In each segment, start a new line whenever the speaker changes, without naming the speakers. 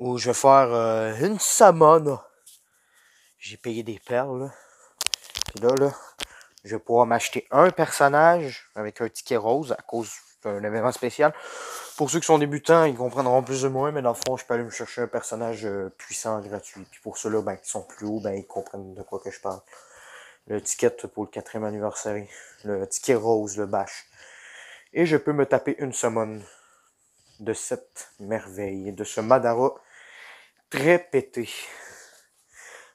où je vais faire euh, une semaine. J'ai payé des perles. Là. là, je vais pouvoir m'acheter un personnage avec un ticket rose à cause d'un événement spécial. Pour ceux qui sont débutants, ils comprendront plus ou moins, mais dans le fond, je peux aller me chercher un personnage euh, puissant gratuit. Puis pour ceux-là, ben, qui sont plus hauts, ben, ils comprennent de quoi que je parle. Le ticket pour le quatrième anniversaire, le ticket rose, le bâche. Et je peux me taper une samone de cette merveille, de ce Madara très pété.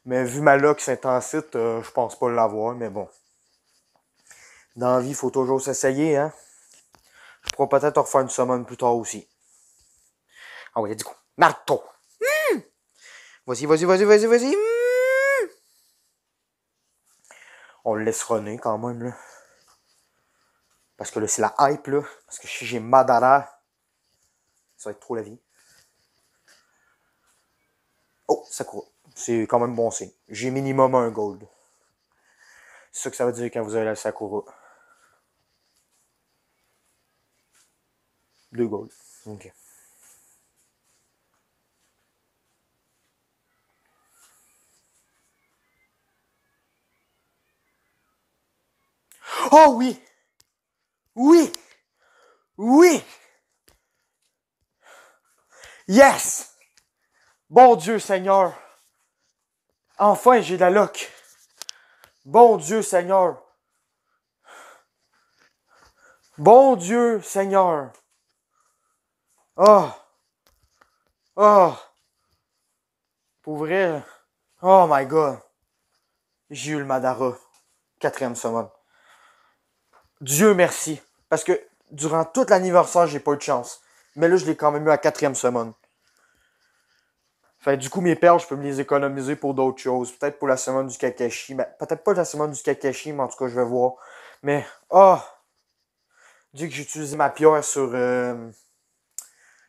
Mais vu ma loque s'intensite, euh, je pense pas l'avoir, mais bon. Dans la vie, il faut toujours s'essayer, hein. Je pourrais peut-être refaire une semaine plus tard aussi. Ah oui, du coup. Marteau! Hum! Vas-y, vas-y, vas-y, vas-y, vas-y! Hum! On le laisse runner quand même, là. Parce que là, c'est la hype, là. Parce que si j'ai Madara, ça va être trop la vie. Oh, Sakura. C'est quand même bon signe. J'ai minimum un gold. C'est ça que ça veut dire quand vous avez la Sakura. Deux gold. Ok. Oh oui! Oui! Oui! Yes! Bon Dieu Seigneur, enfin j'ai de la loque. Bon Dieu Seigneur. Bon Dieu Seigneur. Ah. Oh. Ah. Oh. Pour vrai. Oh my god. J'ai eu le Madara. Quatrième semaine. Dieu merci. Parce que durant tout l'anniversaire, j'ai pas eu de chance. Mais là, je l'ai quand même eu à quatrième semaine. Fait du coup, mes perles, je peux me les économiser pour d'autres choses. Peut-être pour la semaine du Kakashi. Ben, peut-être pas la semaine du Kakashi, mais en tout cas, je vais voir. Mais, ah! Oh, Dès que j'ai utilisé ma pierre sur, euh,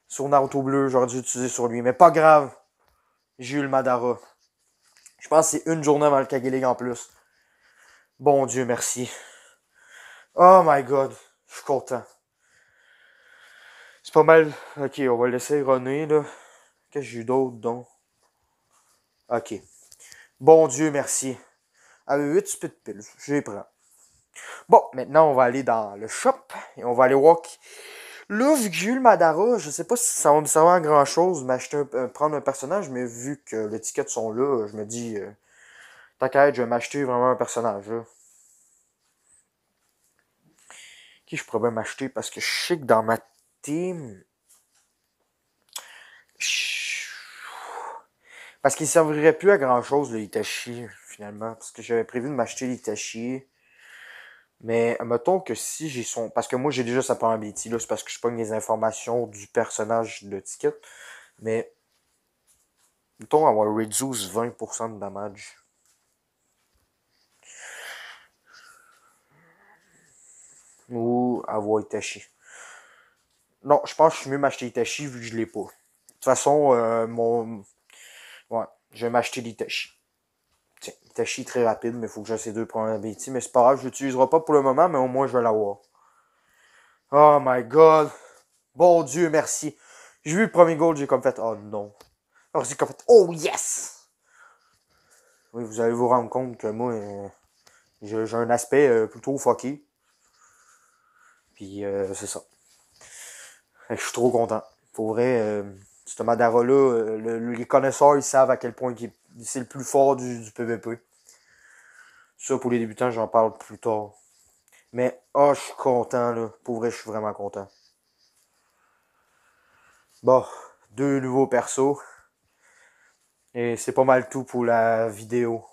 sur Naruto Bleu, j'aurais dû l'utiliser sur lui. Mais pas grave. J'ai eu le Madara. Je pense que c'est une journée avant le Kage en plus. Bon Dieu, merci. Oh my god, je suis content. C'est pas mal. Ok, on va laisser René, là. Qu'est-ce que j'ai eu d'autre, donc? OK. Bon Dieu, merci. Avec 8 spits piles, je les prends. Bon, maintenant, on va aller dans le shop et on va aller voir. Là, vu que j'ai eu Madara, je sais pas si ça va me servir à grand chose m'acheter prendre un personnage, mais vu que les tickets sont là, je me dis, euh, t'inquiète, je vais m'acheter vraiment un personnage. Qui je pourrais m'acheter parce que je sais que dans ma team, Parce qu'il ne servirait plus à grand chose, le Itachi, finalement. Parce que j'avais prévu de m'acheter l'Itachi. Mais mettons que si j'ai son. Parce que moi, j'ai déjà sa probabilité, là. C'est parce que je pogne les informations du personnage de Ticket. Mais. Mettons avoir reduce 20% de damage. Ou avoir Itachi. Non, je pense que je suis mieux m'acheter Itachi vu que je l'ai pas. De toute façon, euh, mon Ouais, je vais m'acheter l'Itachi. Tiens, est très rapide, mais il faut que j'aie ces deux premières bêtises. Mais c'est pas grave, je l'utiliserai pas pour le moment, mais au moins je vais l'avoir. Oh my god. Bon Dieu, merci. J'ai vu le premier goal, j'ai comme fait, oh non. Alors j'ai comme fait, oh yes! Oui, vous allez vous rendre compte que moi, euh, j'ai un aspect euh, plutôt fucky. Puis euh, c'est ça. Je suis trop content. Pour vrai, euh, ce Madara-là, euh, les connaisseurs, ils savent à quel point c'est le plus fort du, du, PVP. Ça, pour les débutants, j'en parle plus tard. Mais, oh, je suis content, là. Pour vrai, je suis vraiment content. Bon, deux nouveaux persos. Et c'est pas mal tout pour la vidéo.